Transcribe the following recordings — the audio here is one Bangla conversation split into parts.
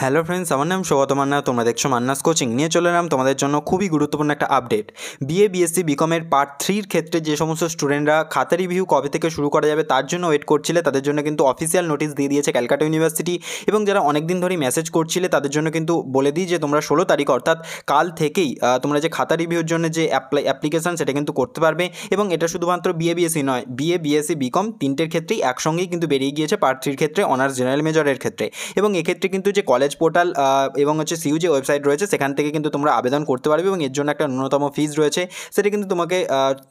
হ্যালো ফ্রেন্ডস আমার নাম সৌগত মান্না তোমরা দেখছো মান্নাস কোচিং নিয়ে চলে এলাম তোমাদের জন্য খুবই গুরুত্বপূর্ণ একটা আপডেট বিএ বিএসসি বিকমের পার্ট থ্রির ক্ষেত্রে যে সমস্ত স্টুডেন্টরা খাতা রিভিউ কবে থেকে শুরু করা যাবে তার জন্য ওয়েট করছিলে তাদের জন্য কিন্তু অফিসিয়াল নোটিস দিয়ে দিয়েছে ক্যালকাটা ইউনিভার্সিটি এবং যারা অনেক দিন ধরেই মেসেজ করছিলে তাদের জন্য কিন্তু বলে দিই যে তোমরা ষোলো তারিখ অর্থাৎ কাল থেকেই তোমরা যে খাতা রিভিউর জন্য যে অ্যাপ্লাই অ্যাপ্লিকেশান সেটা কিন্তু করতে পারবে এবং এটা শুধুমাত্র বিএ বিএসসি নয় বিএ বিএসসি বিকম তিনটের ক্ষেত্রেই একসঙ্গেই কিন্তু বেরিয়ে গিয়েছে পার্ট থ্রির ক্ষেত্রে অনার্স জেনারেল মেজরের ক্ষেত্রে এবং এক্ষেত্রে কিন্তু যে কলেজ কলেজ পোর্টাল এবং হচ্ছে সিউ যে ওয়েবসাইট রয়েছে সেখান থেকে কিন্তু তোমরা আবেদন করতে পারবে এবং এর জন্য একটা ন্যূনতম ফিজ রয়েছে সেটা কিন্তু তোমাকে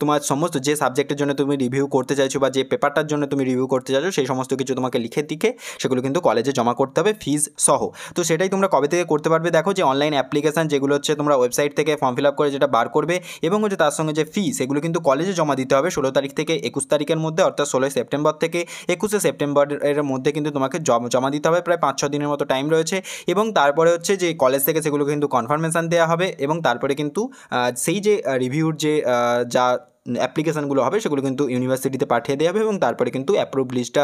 তোমার সমস্ত যে সাবজেক্টের জন্য তুমি রিভিউ করতে চাইছো বা যে পেপারটার জন্য তুমি রিভিউ করতে চাইছো সেই সমস্ত কিছু তোমাকে লিখে দিকে সেগুলো কিন্তু কলেজে জমা করতে হবে ফিজ সহ তো সেটাই তোমরা কবে থেকে করতে পারবে দেখো যে অনলাইন অ্যাপ্লিকেশান যেগুলো হচ্ছে তোমরা ওয়েবসাইট থেকে ফর্ম ফিল আপ করে যেটা বার করবে এবং হচ্ছে তার সঙ্গে যে ফি সেগুলো কিন্তু কলেজে জমা দিতে হবে ষোলো তারিখ থেকে একুশ তারিখের মধ্যে অর্থাৎ ষোলোই সেপ্টেম্বর থেকে একুশে সেপ্টেম্বরের মধ্যে কিন্তু তোমাকে জমা দিতে হবে প্রায় পাঁচ ছ দিনের মতো টাইম রয়েছে এবং তারপরে হচ্ছে যে কলেজ থেকে সেগুলো কিন্তু কনফার্মেশান দেওয়া হবে এবং তারপরে কিন্তু সেই যে রিভিউর যে যা অ্যাপ্লিকেশানগুলো হবে সেগুলো কিন্তু ইউনিভার্সিটিতে পাঠিয়ে দেওয়া হবে এবং তারপরে কিন্তু অ্যাপ্রুভ লিস্টটা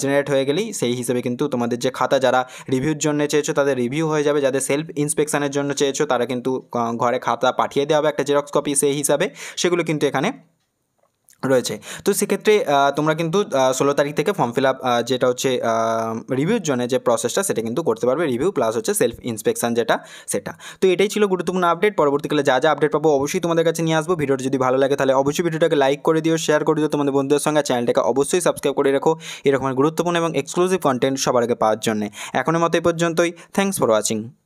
জেনারেট হয়ে গেলেই সেই হিসেবে কিন্তু তোমাদের যে খাতা যারা রিভিউর জন্য চেয়েছো তাদের রিভিউ হয়ে যাবে যাদের সেলফ ইন্সপেকশানের জন্য চেয়েছো তারা কিন্তু ঘরে খাতা পাঠিয়ে দেওয়া হবে একটা জেরক্স কপি সেই হিসাবে সেগুলো কিন্তু এখানে রয়েছে তো সেক্ষেত্রে তোমরা কিন্তু ষোলো তারিখ থেকে ফর্ম ফিল আপ যেটা হচ্ছে রিভিউর জন্য যে প্রসেসটা সেটা কিন্তু করতে পারবে রিভিউ প্লাস হচ্ছে সেলফ ইন্সপেকশন যেটা সেটা তো এটাই ছিল গুরুত্বপূর্ণ আপডেট পরবর্তীকালে যা যা আপডেট পাবো অবশ্যই তোমাদের কাছে নিয়ে আসবো ভিডিওটা যদি ভালো লাগে তাহলে অবশ্যই ভিডিওটাকে লাইক করে দিও শেয়ার করে দিও তোমাদের বন্ধুদের সঙ্গে চ্যানেলটাকে অবশ্যই সাবস্ক্রাইব করে রাখো এরকম গুরুত্বপূর্ণ এবং এক্সক্লুসিভ কন্টেন্ট সবার আগে পাওয়ার জন্য এখনের মতো এই পর্যন্তই থ্যাংকস ফর ওয়াচিং